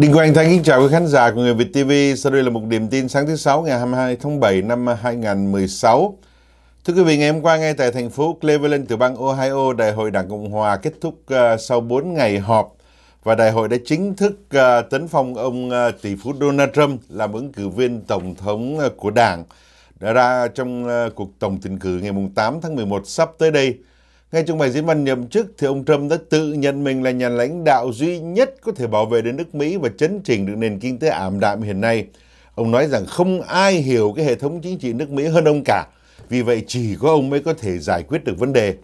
Đinh Quang Thanh kính chào quý khán giả của Người Việt TV. Sau đây là một điểm tin sáng thứ Sáu ngày 22 tháng 7 năm 2016. Thưa quý vị, ngày hôm qua ngay tại thành phố Cleveland, tiểu bang Ohio, Đại hội Đảng Cộng Hòa kết thúc ờ, sau 4 ngày họp và đại hội đã chính thức ờ, tấn phong ông ờ, tỷ phú Donald Trump làm ứng cử viên tổng thống của đảng đã ra trong cuộc tổng tuyển cử ngày 8 tháng 11 sắp tới đây. Ngay trong bài diễn văn nhậm chức thì ông Trump đã tự nhận mình là nhà lãnh đạo duy nhất có thể bảo vệ đến nước Mỹ và chấn chỉnh được nền kinh tế ảm đạm hiện nay. Ông nói rằng không ai hiểu cái hệ thống chính trị nước Mỹ hơn ông cả. Vì vậy chỉ có ông mới có thể giải quyết được vấn đề.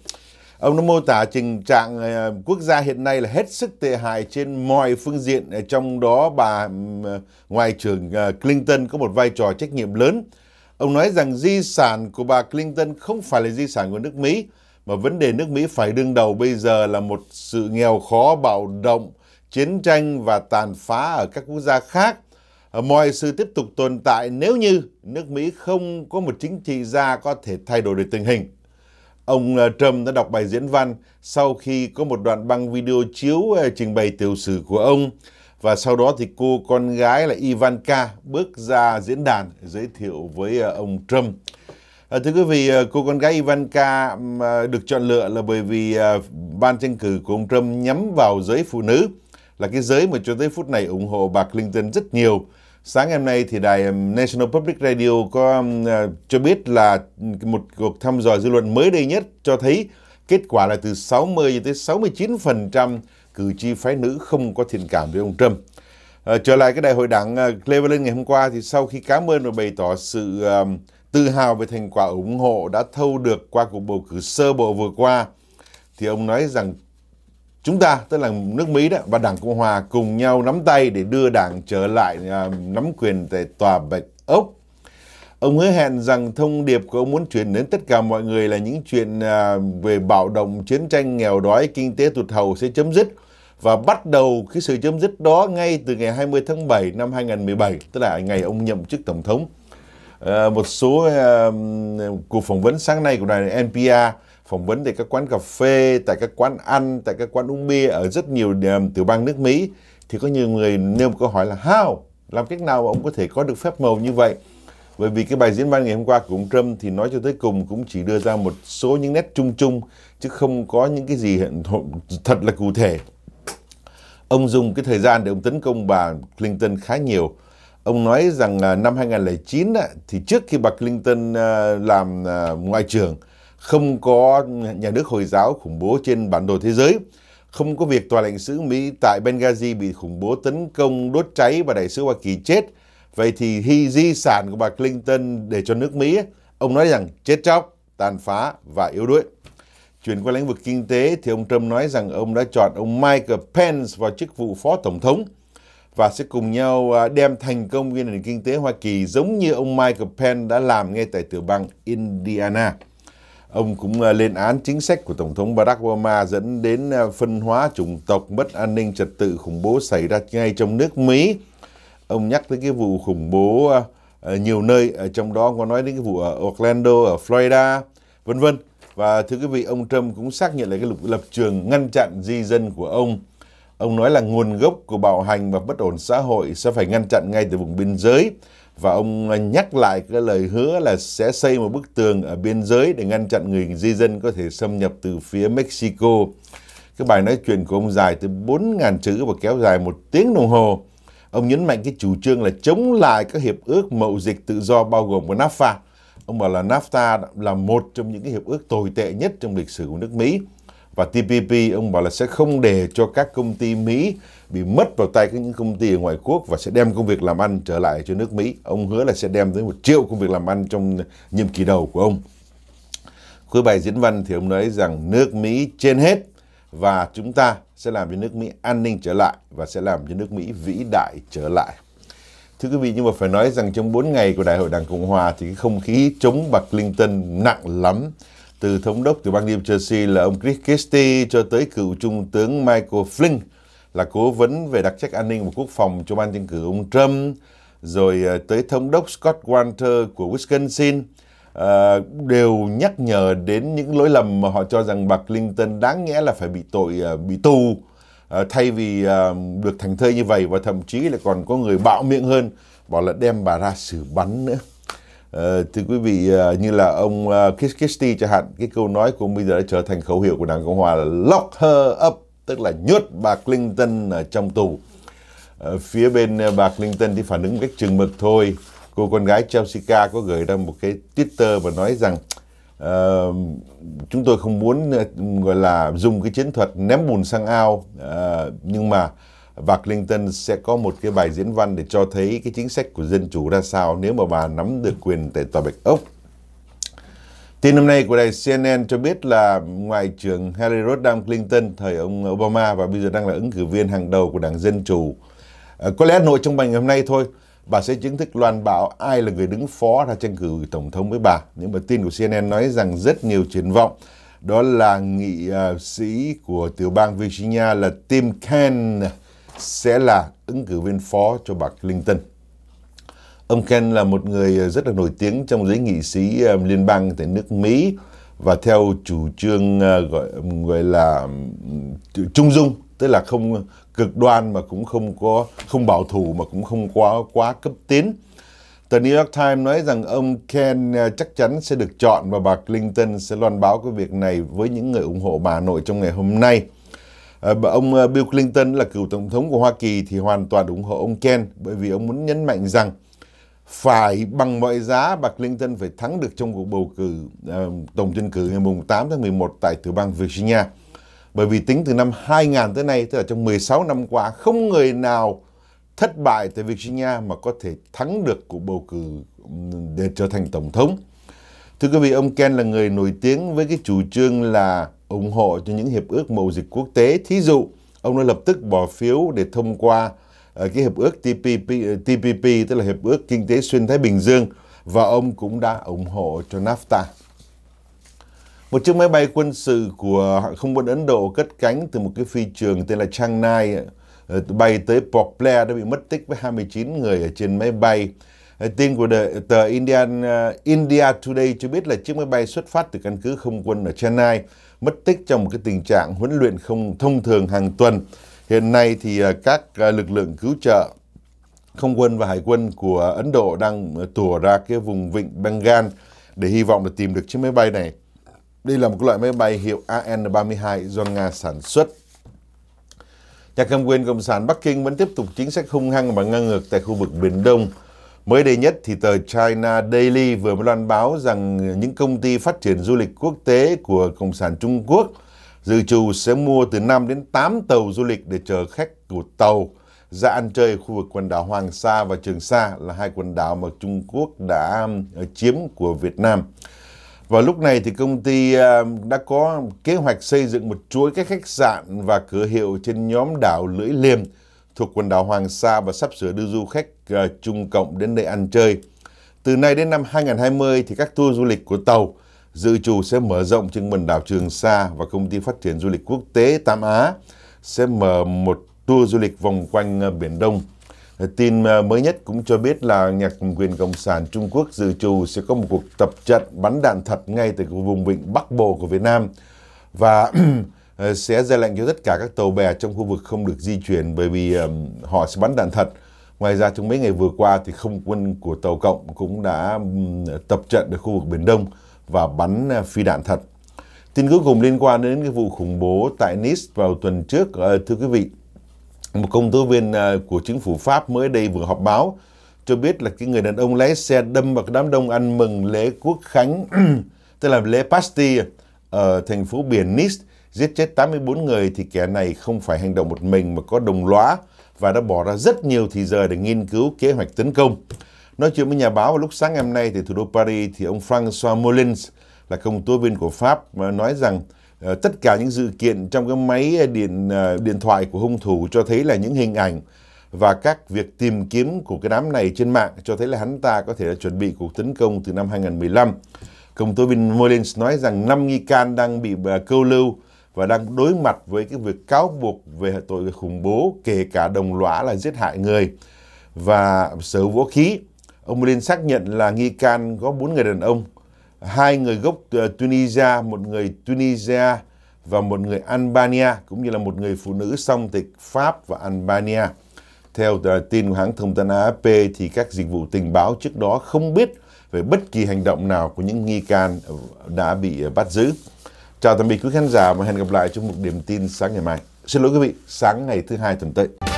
Ông đã mô tả tình trạng à, quốc gia hiện nay là hết sức tệ hại trên mọi phương diện, trong đó bà à, Ngoại trưởng à, Clinton có một vai trò trách nhiệm lớn. Ông nói rằng di sản của bà Clinton không phải là di sản của nước Mỹ, mà vấn đề nước Mỹ phải đương đầu bây giờ là một sự nghèo khó, bạo động, chiến tranh và tàn phá ở các quốc gia khác. Ờ, mọi sự tiếp tục tồn tại nếu như nước Mỹ không có một chính trị gia có thể thay đổi được tình hình. Ông ờ, Trump đã đọc bài diễn văn sau khi có một đoạn băng video chiếu ờ, trình bày tiểu sử của ông và sau đó thì cô con gái là Ivanka bước ra diễn đàn giới thiệu với ông Trump. Ờ, thưa quý vị, ờ, cô con gái Ivanka ờ, được chọn lựa là bởi vì ban tranh cử của ông Trump nhắm vào giới phụ nữ, là cái giới mà cho tới phút này ủng hộ bà Clinton rất nhiều. Sáng ngày hôm nay thì đài National Public Radio có cho biết là một cuộc thăm dò dư luận mới đây nhất cho thấy kết quả là từ 60 tới 69% cử tri phái nữ không có thiện cảm với ông Trump. trở lại cái đại hội đảng Cleveland ngày hôm qua thì sau khi cảm ơn và bày tỏ sự tự hào về thành quả ủng hộ đã thâu được qua cuộc bầu cử sơ bộ vừa qua, thì ông nói rằng chúng ta, tức là nước Mỹ đó và Đảng Cộng Hòa cùng nhau nắm tay để đưa đảng trở lại à, nắm quyền tại Tòa Bạch Ốc. Ông hứa hẹn rằng thông điệp của ông muốn truyền đến tất cả mọi người là những chuyện à, về bạo động, chiến tranh, nghèo đói, kinh tế tụt hậu sẽ chấm dứt và bắt đầu cái sự chấm dứt đó ngay từ ngày 20 tháng 7 năm 2017, tức là ngày ông nhậm chức tổng thống. Ờ, một số cuộc phỏng vấn sáng nay của đài NPR phỏng vấn tại các quán cà phê, tại các quán ăn, tại các quán uống bia ở rất nhiều tiểu bang nước Mỹ thì có nhiều người nêu một câu hỏi là how làm cách nào ông có thể có được phép màu như vậy? Bởi vì cái bài diễn văn ngày hôm qua của ông Trump thì nói cho tới cùng cũng chỉ đưa ra một số những nét chung chung chứ không có những cái gì thật là cụ thể. Ông dùng cái thời gian để ông tấn công bà Clinton khá nhiều ông nói rằng à, năm 2009 thì trước khi bà Clinton à, làm à, ngoại trưởng không có nhà nước Hồi giáo khủng bố trên bản đồ thế giới, không có việc tòa lãnh sứ Mỹ tại Benghazi bị khủng bố tấn công, đốt cháy và đại sứ Hoa Kỳ chết. Vậy thì hy di sản của bà Clinton để cho nước Mỹ, ông nói rằng chết chóc, tàn phá và yếu đuối. Chuyển qua lĩnh vực kinh tế thì ông Trump nói rằng ông đã chọn ông Mike Pence vào chức vụ phó tổng thống và sẽ cùng nhau à, đem thành công của nền kinh tế Hoa Kỳ giống như ông Michael Pence đã làm ngay tại tiểu bang Indiana. Ông cũng à, lên án chính sách của Tổng thống Barack Obama dẫn đến à, phân hóa chủng tộc, mất an ninh trật tự khủng bố xảy ra ngay trong nước Mỹ. Ông nhắc tới cái vụ khủng bố ở nhiều nơi, ở trong đó có nói đến cái vụ ở Orlando, ở Florida, vân vân. Và thưa quý vị, ông Trump cũng xác nhận lại cái lập trường ngăn chặn di dân của ông Ông nói là nguồn gốc của bạo hành và bất ổn xã hội sẽ phải ngăn chặn ngay từ vùng biên giới và ông nhắc lại cái lời hứa là sẽ xây một bức tường ở biên giới để ngăn chặn người di dân có thể xâm nhập từ phía Mexico. Cái bài nói chuyện của ông dài từ 4.000 chữ và kéo dài một tiếng đồng hồ. Ông nhấn mạnh cái chủ trương là chống lại các hiệp ước mậu dịch tự do bao gồm của NAFTA. Ông bảo là NAFTA là một trong những cái hiệp ước tồi tệ nhất trong lịch sử của nước Mỹ. Và TPP ông bảo là sẽ không để cho các công ty Mỹ bị mất vào tay các những công ty ở ngoài quốc và sẽ đem công việc làm ăn trở lại cho nước Mỹ. Ông hứa là sẽ đem tới một triệu công việc làm ăn trong nhiệm kỳ đầu của ông. Cuối bài diễn văn thì ông nói rằng nước Mỹ trên hết và chúng ta sẽ làm cho nước Mỹ an ninh trở lại và sẽ làm cho nước Mỹ vĩ đại trở lại. Thưa quý vị, nhưng mà phải nói rằng trong 4 ngày của Đại hội Đảng Cộng Hòa thì cái không khí chống bà Clinton nặng lắm từ thống đốc tiểu bang New Jersey là ông Chris Christie cho tới cựu trung tướng Michael Flynn là cố vấn về đặc trách an ninh và quốc phòng trong ban tranh cử ông Trump, rồi ờ, tới thống đốc Scott Walter của Wisconsin à, đều nhắc nhở đến những lỗi lầm mà họ cho rằng bà Clinton đáng nhẽ là phải bị tội à, bị tù à, thay vì à, được thành thơi như vậy và thậm chí là còn có người bạo miệng hơn bảo là đem bà ra xử bắn nữa. Ờ, thưa quý vị, ờ, như là ông uh, Christie cho hạn, cái câu nói của ông bây giờ đã trở thành khẩu hiệu của Đảng Cộng Hòa là lock her up, tức là nhốt bà Clinton ở trong tù. phía bên bà Clinton thì phản ứng cách chừng mực thôi. Cô con gái Chelsea có gửi ra một cái Twitter và nói rằng Uh, chúng tôi không muốn uh, gọi là dùng cái chiến thuật ném bùn sang ao uh, nhưng mà uh, và Clinton sẽ có một cái bài diễn văn để cho thấy cái chính sách của dân chủ ra sao nếu mà bà nắm được quyền tại Tòa Bạch Ốc. Tin hôm nay của đài CNN cho biết là Ngoại trưởng Hillary Rodham Clinton thời ông Obama và bây giờ đang là ứng cử viên hàng đầu của Đảng Dân Chủ. À, có lẽ nội trong bài ngày hôm nay thôi, bà sẽ chính thức loan báo ai là người đứng phó ra tranh cử Tổng thống với bà. Nhưng mà tin của CNN nói rằng rất nhiều triển vọng. Đó là nghị uh, sĩ của tiểu bang Virginia là Tim Kaine sẽ là ứng cử viên phó cho bà Clinton. Ông Ken là một người rất là nổi tiếng trong giới nghị sĩ um, liên bang tại nước Mỹ và theo chủ trương uh, gọi gọi là um, trung dung, tức là không cực đoan mà cũng không có không bảo thủ mà cũng không quá quá cấp tiến. Tờ New York Times nói rằng ông Ken uh, chắc chắn sẽ được chọn và bà Clinton sẽ loan báo cái việc này với những người ủng hộ bà nội trong ngày hôm nay. Ờ, ông ờ, Bill Clinton là cựu tổng thống của Hoa Kỳ thì hoàn toàn ủng hộ ông Ken bởi vì ông muốn nhấn mạnh rằng phải bằng mọi giá bà Clinton phải thắng được trong cuộc bầu cử ờ, tổng tranh cử ngày mùng 8 tháng 11 tại tiểu bang Virginia. Bởi vì tính từ năm 2000 tới nay, tức là trong 16 năm qua, không người nào thất bại tại Virginia mà có thể thắng được cuộc bầu cử để trở thành tổng thống. Thưa quý vị, ông Ken là người nổi tiếng với cái chủ trương là ủng hộ cho những hiệp ước mậu dịch quốc tế. Thí dụ, ông đã lập tức bỏ phiếu để thông qua ờ, cái hiệp ước TPP, TPP, ờ, tức là hiệp ước kinh tế xuyên Thái Bình Dương và ông cũng đã ủng hộ cho NAFTA. Một chiếc máy bay quân sự của không quân Ấn Độ cất cánh từ một cái phi trường tên là Changnai ờ, bay tới Port Blair đã bị mất tích với 29 người ở trên máy bay. Tin của tờ Indian, India Today cho biết là chiếc máy bay xuất phát từ căn cứ không quân ở Chennai mất tích trong một cái tình trạng huấn luyện không thông thường hàng tuần. Hiện nay thì à, các à, lực lượng cứu trợ không quân và hải quân của Ấn Độ đang à, tùa ra cái vùng vịnh Bengal để hy vọng là tìm được chiếc máy bay này. Đây là một loại máy bay hiệu AN-32 do Nga sản xuất. Nhà cầm quyền Cộng sản Bắc Kinh vẫn tiếp tục chính sách hung hăng và ngang ngược tại khu vực Biển Đông – Mới đây nhất thì tờ China Daily vừa mới loan báo rằng những công ty phát triển du lịch quốc tế của Cộng sản Trung Quốc dự trù sẽ mua từ 5 đến 8 tàu du lịch để chờ khách của tàu ra ăn chơi khu vực quần đảo Hoàng Sa và Trường Sa là hai quần đảo mà Trung Quốc đã um, chiếm của Việt Nam. Và lúc này thì công ty um, đã có kế hoạch xây dựng một chuỗi các khách sạn và cửa hiệu trên nhóm đảo Lưỡi Liềm thuộc quần đảo Hoàng Sa và sắp sửa đưa du khách ờ, Trung Cộng đến đây ăn chơi. Từ nay đến năm 2020 thì các tour du lịch của tàu dự trù sẽ mở rộng trên quần đảo Trường Sa và công ty phát triển du lịch quốc tế Tam Á sẽ mở một tour du lịch vòng quanh ờ, Biển Đông. Ờ, tin mới nhất cũng cho biết là nhà cầm quyền Cộng sản Trung Quốc dự trù sẽ có một cuộc tập trận bắn đạn thật ngay từ vùng vịnh Bắc Bộ của Việt Nam. Và Ờ, sẽ ra lệnh cho tất cả các tàu bè trong khu vực không được di chuyển bởi vì họ sẽ bắn đạn thật. Ngoài ra trong mấy ngày vừa qua thì không quân của Tàu Cộng cũng đã tập trận ở khu vực Biển Đông và bắn ờ, phi đạn thật. Tin cuối cùng liên quan đến cái vụ khủng bố tại Nice vào tuần trước, ờ, thưa quý vị, một công tố viên của chính phủ Pháp mới đây vừa họp báo cho biết là cái người đàn ông lái xe đâm vào đám đông ăn mừng lễ quốc khánh, tức là lễ pasti ở thành phố biển Nice giết chết 84 người thì kẻ này không phải hành động một mình mà có đồng lõa và đã bỏ ra rất nhiều thì giờ để nghiên cứu kế hoạch tấn công. Nói chuyện với nhà báo vào lúc sáng ngày hôm nay thì thủ đô Paris thì ông François Molins là công tố viên của Pháp nói rằng ờ, tất cả những dự kiện trong cái máy điện ờ, điện thoại của hung thủ cho thấy là những hình ảnh và các việc tìm kiếm của cái đám này trên mạng cho thấy là hắn ta có thể đã chuẩn bị cuộc tấn công từ năm 2015. Công tố viên Molins nói rằng 5 nghi can đang bị uh, câu lưu và đang đối mặt với cái việc cáo buộc về tội khủng bố, kể cả đồng lõa là giết hại người và sở vũ khí. Ông Mulin xác nhận là nghi can có bốn người đàn ông, hai người gốc ờ, Tunisia, một người Tunisia và một người Albania, cũng như là một người phụ nữ song tịch Pháp và Albania. Theo ờ, tin của hãng thông tấn AFP thì các dịch vụ tình báo trước đó không biết về bất kỳ hành động nào của những nghi can đã bị ờ, bắt giữ. Chào tạm biệt quý khán giả và hẹn gặp lại trong một điểm tin sáng ngày mai. Xin lỗi quý vị, sáng ngày thứ hai tuần tới.